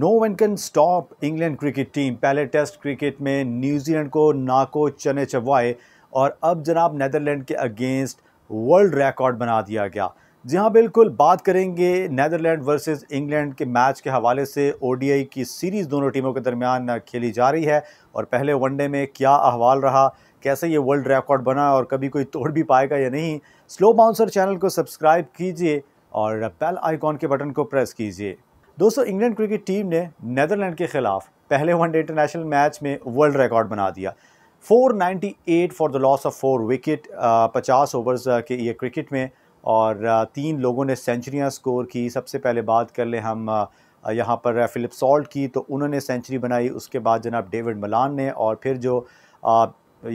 no one can stop England cricket team पहले test cricket में New Zealand को नाको चने चबवाए और अब जनाब नदरलैंड के अगेंस्ट वर्ल्ड रिकॉर्ड बना दिया गया जी हाँ बिल्कुल बात करेंगे नैदरलैंड वर्सेस इंग्लैंड के मैच के हवाले से ओडीआई की सीरीज़ दोनों टीमों के दरमियान खेली जा रही है और पहले वनडे में क्या अहवाल रहा कैसे ये वर्ल्ड रिकॉर्ड बना और कभी कोई तोड़ भी पाएगा या नहीं स्लो बाउंसर चैनल को सब्सक्राइब कीजिए और बेल आइकॉन के बटन को प्रेस कीजिए दोस्तों इंग्लैंड क्रिकेट टीम ने नदरलैंड के खिलाफ पहले वनडे इंटरनेशनल मैच में वर्ल्ड रिकॉर्ड बना दिया 498 for the loss of four wicket 50 overs के ये क्रिकेट में और तीन लोगों ने सेंचुरियाँ स्कोर की सबसे पहले बात कर ले हम यहाँ पर फिलिप सॉल्ट की तो उन्होंने सेंचुरी बनाई उसके बाद जनाब डेविड मलान ने और फिर जो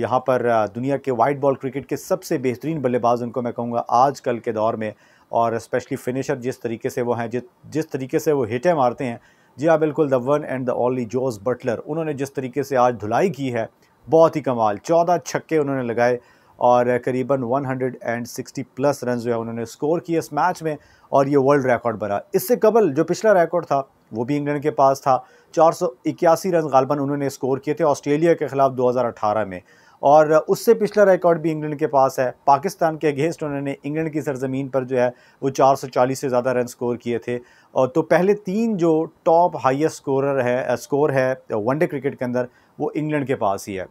यहाँ पर दुनिया के वाइट बॉल क्रिकेट के सबसे बेहतरीन बल्लेबाज उनको मैं कहूँगा आज कल के दौर में और स्पेशली फिनिशर जिस तरीके से वो हैं जिस जिस तरीके से वो हिटें मारते हैं जी हाँ बिल्कुल the one and the only Jos Buttler उन्होंने जिस तरीके से आज धुलाई की है बहुत ही कमाल चौदह छक्के उन्होंने लगाए और करीबन 160 प्लस रन जो है उन्होंने स्कोर किए इस मैच में और ये वर्ल्ड रिकॉर्ड बना इससे कबल जो पिछला रिकॉर्ड था वो भी इंग्लैंड के पास था चार सौ इक्यासी रन गालबन उन्होंने स्कोर किए थे ऑस्ट्रेलिया के खिलाफ 2018 में और उससे पिछला रिकॉर्ड भी इंग्लैंड के पास है पाकिस्तान के अगेंस्ट उन्होंने इंग्लैंड की सरजमीन पर जो है वो 440 से ज़्यादा रन स्कोर किए थे और तो पहले तीन जो टॉप हाईएस्ट स्कोरर है स्कोर है वनडे क्रिकेट के अंदर वो इंग्लैंड के पास ही है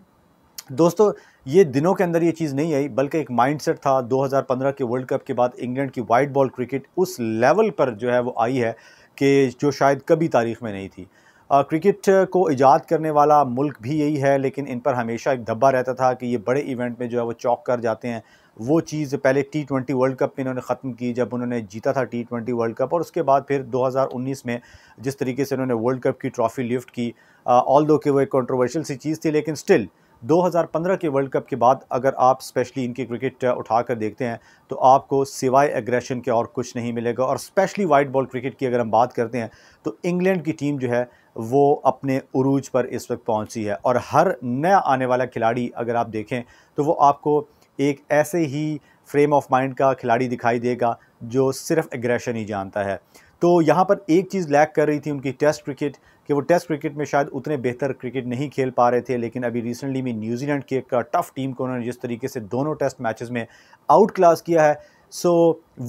दोस्तों ये दिनों के अंदर ये चीज़ नहीं आई बल्कि एक माइंडसेट था 2015 के वर्ल्ड कप के बाद इंग्लैंड की वाइट बॉल क्रिकेट उस लेवल पर जो है वो आई है कि जो शायद कभी तारीख में नहीं थी क्रिकेट को ईजाद करने वाला मुल्क भी यही है लेकिन इन पर हमेशा एक धब्बा रहता था कि ये बड़े इवेंट में जो है वो चौक कर जाते हैं वो चीज़ पहले टी ट्वेंटी वर्ल्ड कप में इन्होंने ख़त्म की जब उन्होंने जीता था टी ट्वेंटी वर्ल्ड कप और उसके बाद फिर 2019 में जिस तरीके से उन्होंने वर्ल्ड कप की ट्रॉफ़ी लिफ्ट की ऑल दो कि वो एक कॉन्ट्रोवर्शियल सी चीज़ थी लेकिन स्टिल 2015 के वर्ल्ड कप के बाद अगर आप स्पेशली इनकी क्रिकेट उठा कर देखते हैं तो आपको सिवाय एग्रेशन के और कुछ नहीं मिलेगा और स्पेशली वाइट बॉल क्रिकेट की अगर हम बात करते हैं तो इंग्लैंड की टीम जो है वो अपने अरूज पर इस वक्त पहुंची है और हर नया आने वाला खिलाड़ी अगर आप देखें तो वो आपको एक ऐसे ही फ्रेम ऑफ माइंड का खिलाड़ी दिखाई देगा जो सिर्फ एग्रेशन ही जानता है तो यहाँ पर एक चीज़ लैक कर रही थी उनकी टेस्ट क्रिकेट कि वो टेस्ट क्रिकेट में शायद उतने बेहतर क्रिकेट नहीं खेल पा रहे थे लेकिन अभी रिसेंटली में न्यूजीलैंड की एक टफ़ uh, टीम को उन्होंने जिस तरीके से दोनों टेस्ट मैचेस में आउट क्लास किया है सो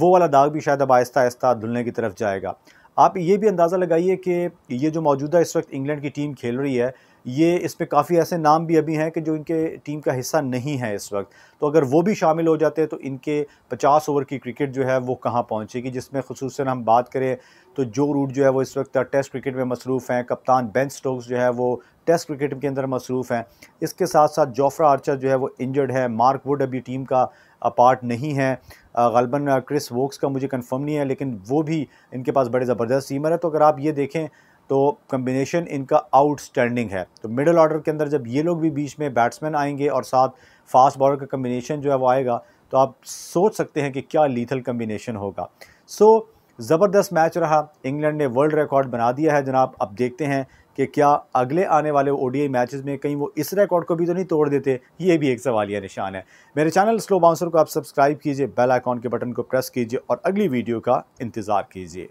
वो वाला दाग भी शायद अब आहिस्ता आहिस्ता धुलने की तरफ जाएगा आप ये भी अंदाज़ा लगाइए कि ये जो मौजूदा इस वक्त इंग्लैंड की टीम खेल रही है ये इस पर काफ़ी ऐसे नाम भी अभी हैं कि जो इनके टीम का हिस्सा नहीं है इस वक्त तो अगर वो भी शामिल हो जाते हैं तो इनके 50 ओवर की क्रिकेट जो है वो कहाँ पहुँचेगी जिसमें खसूस हम बात करें तो जो रूट जो है वो इस वक्त टेस्ट क्रिकेट में मसरूफ़ हैं कप्तान बेंच स्टोक्स जो है वो टेस्ट क्रिकेट के अंदर मसरूफ़ हैं इसके साथ साथ जोफ्रा आर्चर जो है वो इंजर्ड है मार्क वुड अभी टीम का पार्ट नहीं है गलबन क्रिस वोक्स का मुझे कंफर्म नहीं है लेकिन वो भी इनके पास बड़े ज़बरदस्त सीमर है तो अगर आप ये देखें तो कम्बिनेशन इनका आउटस्टैंडिंग है तो मिडल ऑर्डर के अंदर जब ये लोग भी बीच में बैट्समैन आएंगे और साथ फास्ट बॉलर का कम्बिनेशन जो है वो आएगा तो आप सोच सकते हैं कि क्या लीथल कम्बिनेशन होगा सो so, ज़बरदस्त मैच रहा इंग्लैंड ने वर्ल्ड रिकॉर्ड बना दिया है जनाब अब देखते हैं कि क्या अगले आने वाले ओडीआई मैचेस में कहीं वो इस रिकॉर्ड को भी तो नहीं तोड़ देते ये भी एक सवालिया निशान है मेरे चैनल स्लो बाउंसर को आप सब्सक्राइब कीजिए बेल आइकॉन के बटन को प्रेस कीजिए और अगली वीडियो का इंतज़ार कीजिए